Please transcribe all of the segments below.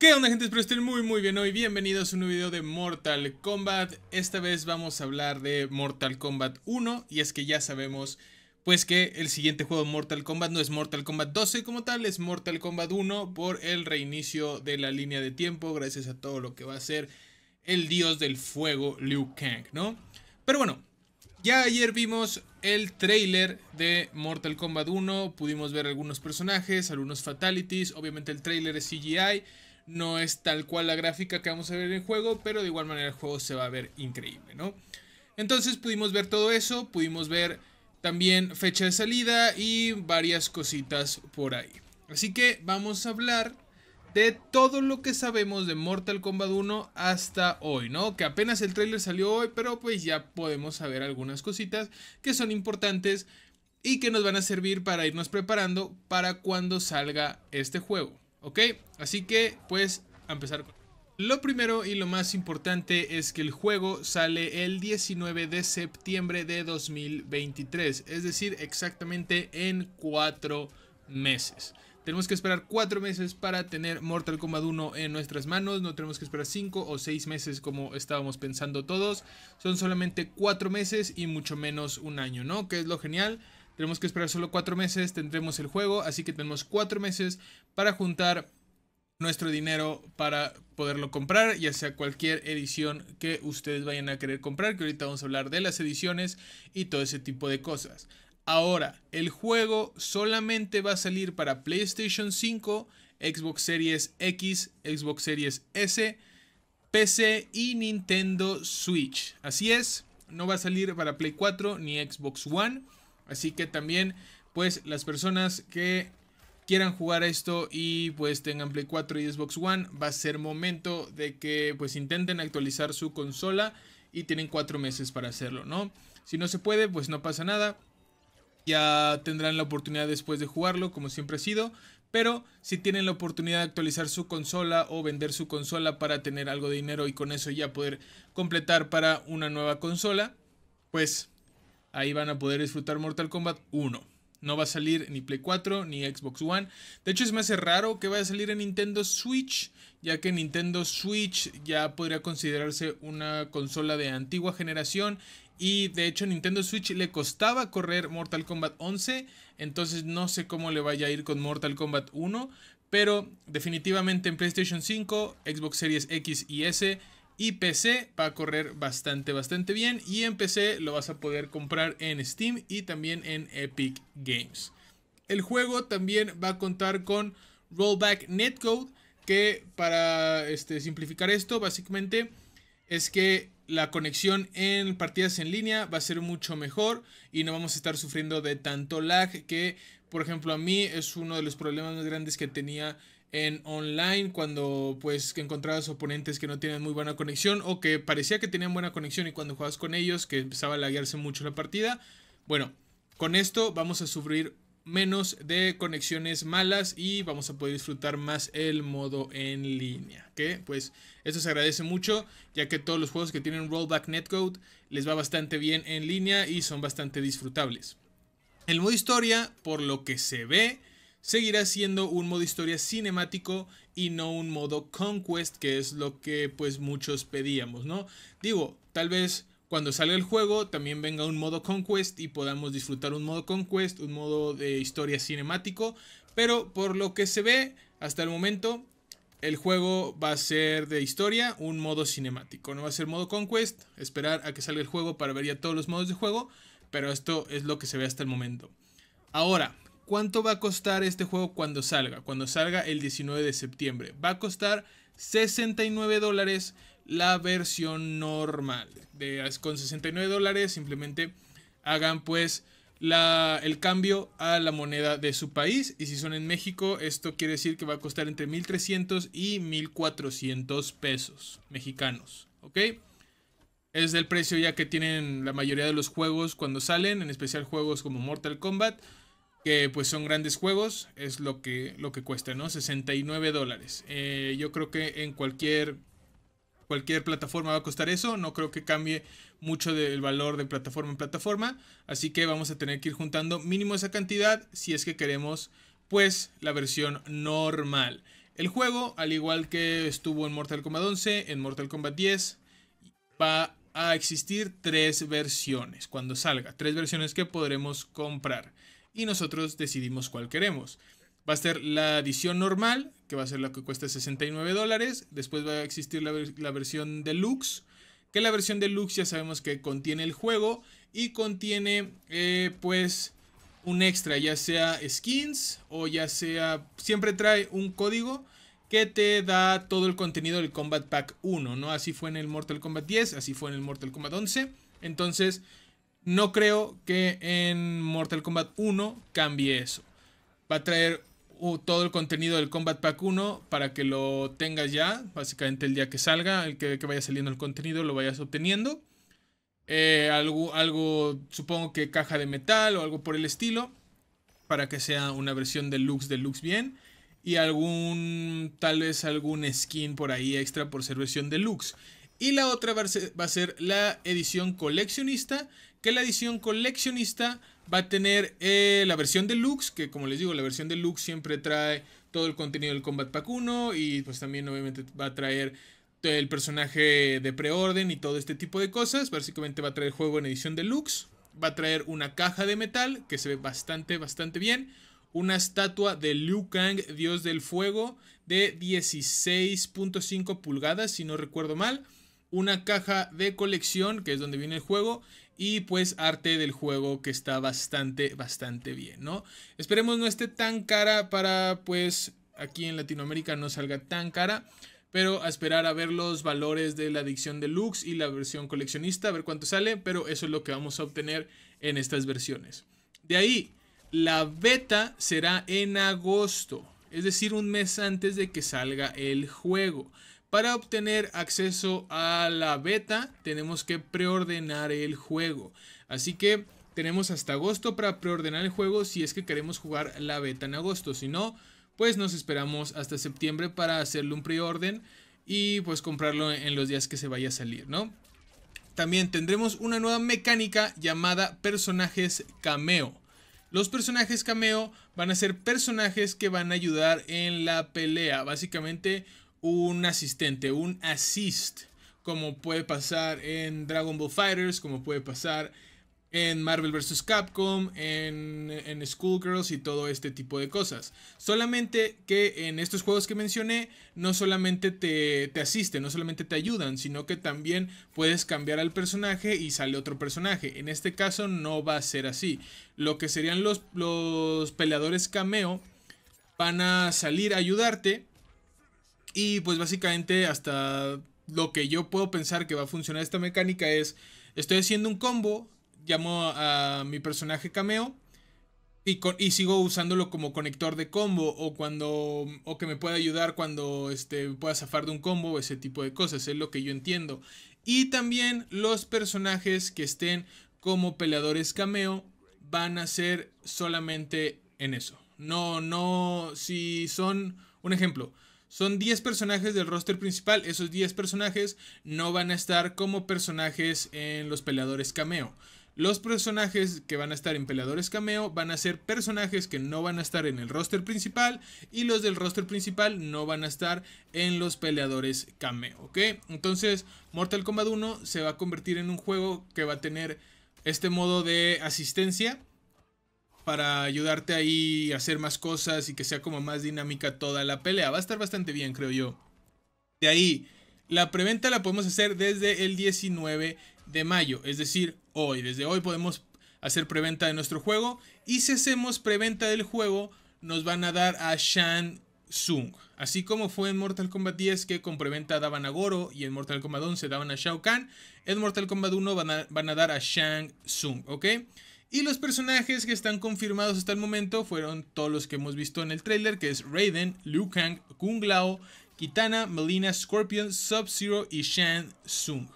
¿Qué onda gente? Espero estén muy muy bien hoy. Bienvenidos a un nuevo video de Mortal Kombat. Esta vez vamos a hablar de Mortal Kombat 1 y es que ya sabemos pues que el siguiente juego de Mortal Kombat no es Mortal Kombat 12 como tal, es Mortal Kombat 1 por el reinicio de la línea de tiempo gracias a todo lo que va a ser el dios del fuego Liu Kang, ¿no? Pero bueno, ya ayer vimos el trailer de Mortal Kombat 1, pudimos ver algunos personajes, algunos fatalities, obviamente el trailer es CGI no es tal cual la gráfica que vamos a ver en el juego, pero de igual manera el juego se va a ver increíble, ¿no? Entonces pudimos ver todo eso, pudimos ver también fecha de salida y varias cositas por ahí. Así que vamos a hablar de todo lo que sabemos de Mortal Kombat 1 hasta hoy, ¿no? Que apenas el trailer salió hoy, pero pues ya podemos saber algunas cositas que son importantes y que nos van a servir para irnos preparando para cuando salga este juego. ¿Ok? Así que, pues, a empezar Lo primero y lo más importante es que el juego sale el 19 de septiembre de 2023, es decir, exactamente en 4 meses. Tenemos que esperar 4 meses para tener Mortal Kombat 1 en nuestras manos, no tenemos que esperar 5 o 6 meses como estábamos pensando todos, son solamente 4 meses y mucho menos un año, ¿no? Que es lo genial. Tenemos que esperar solo cuatro meses, tendremos el juego, así que tenemos cuatro meses para juntar nuestro dinero para poderlo comprar, ya sea cualquier edición que ustedes vayan a querer comprar, que ahorita vamos a hablar de las ediciones y todo ese tipo de cosas. Ahora, el juego solamente va a salir para PlayStation 5, Xbox Series X, Xbox Series S, PC y Nintendo Switch. Así es, no va a salir para Play 4 ni Xbox One. Así que también, pues las personas que quieran jugar esto y pues tengan Play 4 y Xbox One, va a ser momento de que pues intenten actualizar su consola y tienen cuatro meses para hacerlo, ¿no? Si no se puede, pues no pasa nada. Ya tendrán la oportunidad después de jugarlo, como siempre ha sido. Pero si tienen la oportunidad de actualizar su consola o vender su consola para tener algo de dinero y con eso ya poder completar para una nueva consola, pues ahí van a poder disfrutar Mortal Kombat 1. No va a salir ni Play 4 ni Xbox One. De hecho, es más raro que vaya a salir en Nintendo Switch, ya que Nintendo Switch ya podría considerarse una consola de antigua generación. Y de hecho, Nintendo Switch le costaba correr Mortal Kombat 11. Entonces, no sé cómo le vaya a ir con Mortal Kombat 1. Pero definitivamente en PlayStation 5, Xbox Series X y S y PC va a correr bastante, bastante bien. Y en PC lo vas a poder comprar en Steam y también en Epic Games. El juego también va a contar con Rollback Netcode, que para este, simplificar esto, básicamente es que la conexión en partidas en línea va a ser mucho mejor y no vamos a estar sufriendo de tanto lag que, por ejemplo, a mí es uno de los problemas más grandes que tenía en online cuando pues encontrabas oponentes que no tienen muy buena conexión o que parecía que tenían buena conexión y cuando jugabas con ellos que empezaba a laguearse mucho la partida. Bueno, con esto vamos a sufrir menos de conexiones malas y vamos a poder disfrutar más el modo en línea. Que pues eso se agradece mucho, ya que todos los juegos que tienen rollback netcode les va bastante bien en línea y son bastante disfrutables. El modo historia, por lo que se ve, seguirá siendo un modo historia cinemático y no un modo conquest, que es lo que pues muchos pedíamos, ¿no? Digo, tal vez cuando salga el juego también venga un modo conquest y podamos disfrutar un modo conquest, un modo de historia cinemático, pero por lo que se ve hasta el momento el juego va a ser de historia, un modo cinemático, no va a ser modo conquest, esperar a que salga el juego para ver ya todos los modos de juego, pero esto es lo que se ve hasta el momento. Ahora, ¿Cuánto va a costar este juego cuando salga? Cuando salga el 19 de septiembre. Va a costar 69 dólares la versión normal. De, con 69 dólares simplemente hagan pues la, el cambio a la moneda de su país. Y si son en México, esto quiere decir que va a costar entre 1.300 y 1.400 pesos mexicanos. ¿Ok? Es del precio ya que tienen la mayoría de los juegos cuando salen, en especial juegos como Mortal Kombat que pues son grandes juegos, es lo que, lo que cuesta, ¿no? 69 dólares. Eh, yo creo que en cualquier, cualquier plataforma va a costar eso, no creo que cambie mucho del valor de plataforma en plataforma, así que vamos a tener que ir juntando mínimo esa cantidad si es que queremos pues la versión normal. El juego, al igual que estuvo en Mortal Kombat 11, en Mortal Kombat 10, va a existir tres versiones cuando salga, tres versiones que podremos comprar y nosotros decidimos cuál queremos. Va a ser la edición normal, que va a ser la que cuesta 69 dólares. Después va a existir la, versión versión deluxe, que la versión deluxe ya sabemos que contiene el juego y contiene eh, pues un extra, ya sea skins o ya sea... Siempre trae un código que te da todo el contenido del Combat Pack 1, ¿no? Así fue en el Mortal Kombat 10, así fue en el Mortal Kombat 11. Entonces, no creo que en Mortal Kombat 1 cambie eso. Va a traer uh, todo el contenido del Combat Pack 1 para que lo tengas ya, básicamente el día que salga, el que, que vaya saliendo el contenido lo vayas obteniendo. Eh, algo, algo, supongo que caja de metal o algo por el estilo, para que sea una versión deluxe, deluxe bien. Y algún, tal vez algún skin por ahí extra por ser versión deluxe. Y la otra va a ser la edición coleccionista, que la edición coleccionista va a tener eh, la versión deluxe, que como les digo, la versión deluxe siempre trae todo el contenido del Combat Pack 1 y pues también obviamente va a traer el personaje de preorden y todo este tipo de cosas. Básicamente va a traer el juego en edición deluxe, va a traer una caja de metal que se ve bastante, bastante bien. Una estatua de Liu Kang, dios del fuego, de 16.5 pulgadas, si no recuerdo mal una caja de colección, que es donde viene el juego, y pues arte del juego que está bastante, bastante bien, ¿no? Esperemos no esté tan cara para pues aquí en Latinoamérica no salga tan cara. Pero a esperar a ver los valores de la edición deluxe y la versión coleccionista, a ver cuánto sale, pero eso es lo que vamos a obtener en estas versiones. De ahí, la beta será en agosto, es decir, un mes antes de que salga el juego. Para obtener acceso a la beta tenemos que preordenar el juego. Así que tenemos hasta agosto para preordenar el juego si es que queremos jugar la beta en agosto. Si no, pues nos esperamos hasta septiembre para hacerle un preorden y pues comprarlo en los días que se vaya a salir, ¿no? También tendremos una nueva mecánica llamada personajes cameo. Los personajes cameo van a ser personajes que van a ayudar en la pelea. Básicamente un asistente, un assist, como puede pasar en Dragon Ball Fighters, como puede pasar en Marvel vs. Capcom, en, Schoolgirls y todo este tipo de cosas. Solamente que en estos juegos que mencioné, no solamente te, te asisten, no solamente te ayudan, sino que también puedes cambiar al personaje y sale otro personaje. En este caso no va a ser así. Lo que serían los, los peleadores cameo van a salir a ayudarte y pues básicamente hasta lo que yo puedo pensar que va a funcionar esta mecánica es, estoy haciendo un combo, llamo a mi personaje cameo y, sigo usándolo como conector de combo o cuando o que me pueda ayudar cuando este, pueda zafar de un combo, ese tipo de cosas, es lo que yo entiendo. Y también los personajes que estén como peleadores cameo van a ser solamente en eso. No, no, si son un ejemplo. Son 10 personajes del roster principal. Esos 10 personajes no van a estar como personajes en los peleadores cameo. Los personajes que van a estar en peleadores cameo van a ser personajes que no van a estar en el roster principal y los del roster principal no van a estar en los peleadores cameo, ¿ok? Entonces, Mortal Kombat 1 se va a convertir en un juego que va a tener este modo de asistencia para ayudarte ahí a hacer más cosas y que sea como más dinámica toda la pelea. Va a estar bastante bien, creo yo. De ahí, la preventa la podemos hacer desde el 19 de mayo, es decir, hoy. Desde hoy podemos hacer preventa de nuestro juego y si hacemos preventa del juego nos van a dar a Shang Tsung. Así como fue en Mortal Kombat 10 que con preventa daban a Goro y en Mortal Kombat 11 daban a Shao Kahn, en Mortal Kombat 1 van a, van a dar a Shang Tsung, ¿ok? Y los personajes que están confirmados hasta el momento fueron todos los que hemos visto en el tráiler, que es Raiden, Liu Kang, Kung Lao, Kitana, Melina, Scorpion, Sub-Zero y Shang Tsung.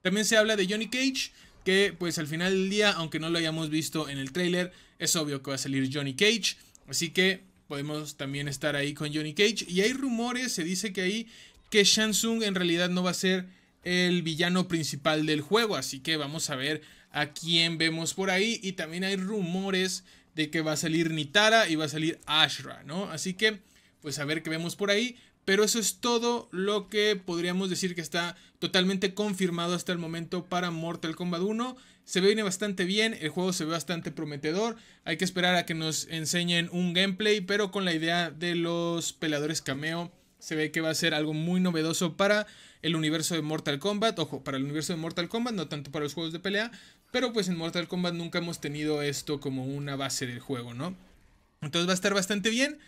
También se habla de Johnny Cage, que pues al final del día, aunque no lo hayamos visto en el tráiler, es obvio que va a salir Johnny Cage, así que podemos también estar ahí con Johnny Cage. Y hay rumores, se dice que ahí, que Shang Tsung en realidad no va a ser el villano principal del juego, así que vamos a ver a quién vemos por ahí. Y también hay rumores de que va a salir Nitara y va a salir Ashra, ¿no? Así que, pues a ver qué vemos por ahí. Pero eso es todo lo que podríamos decir que está totalmente confirmado hasta el momento para Mortal Kombat 1. Se viene bastante bien, el juego se ve bastante prometedor. Hay que esperar a que nos enseñen un gameplay, pero con la idea de los peleadores cameo se ve que va a ser algo muy novedoso para el universo de Mortal Kombat. Ojo, para el universo de Mortal Kombat, no tanto para los juegos de pelea. Pero pues en Mortal Kombat nunca hemos tenido esto como una base del juego, ¿no? Entonces va a estar bastante bien.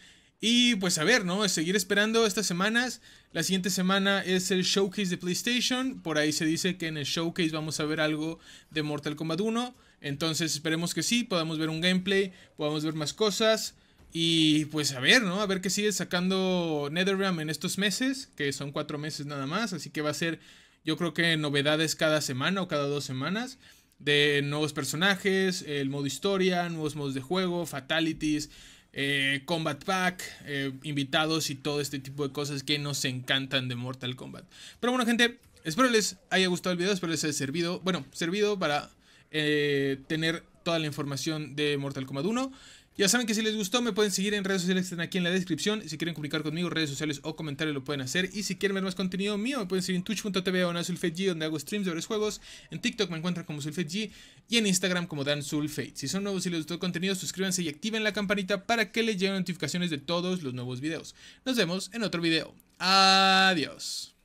Y pues a ver, ¿no? Seguir esperando estas semanas. La siguiente semana es el showcase de PlayStation. Por ahí se dice que en el showcase vamos a ver algo de Mortal Kombat 1. Entonces esperemos que sí, podamos ver un gameplay, podamos ver más cosas. Y pues a ver, ¿no? A ver qué sigue sacando NetherRealm en estos meses, que son cuatro meses nada más, así que va a ser, yo creo que novedades cada semana o cada dos semanas de nuevos personajes, el modo historia, nuevos modos de juego, fatalities, eh, combat pack, eh, invitados y todo este tipo de cosas que nos encantan de Mortal Kombat. Pero bueno, gente, espero les haya gustado el video, espero les haya servido, bueno, servido para eh, tener toda la información de Mortal Kombat 1. Ya saben que si les gustó me pueden seguir en redes sociales que están aquí en la descripción. Si quieren comunicar conmigo, redes sociales o comentarios lo pueden hacer. Y si quieren ver más contenido mío, me pueden seguir en twitch.tv o en Azulfate donde hago streams de varios juegos. En TikTok me encuentran como G y en Instagram como Dan Si son nuevos y les gustó el contenido, suscríbanse y activen la campanita para que les lleguen notificaciones de todos los nuevos videos. Nos vemos en otro video. Adiós.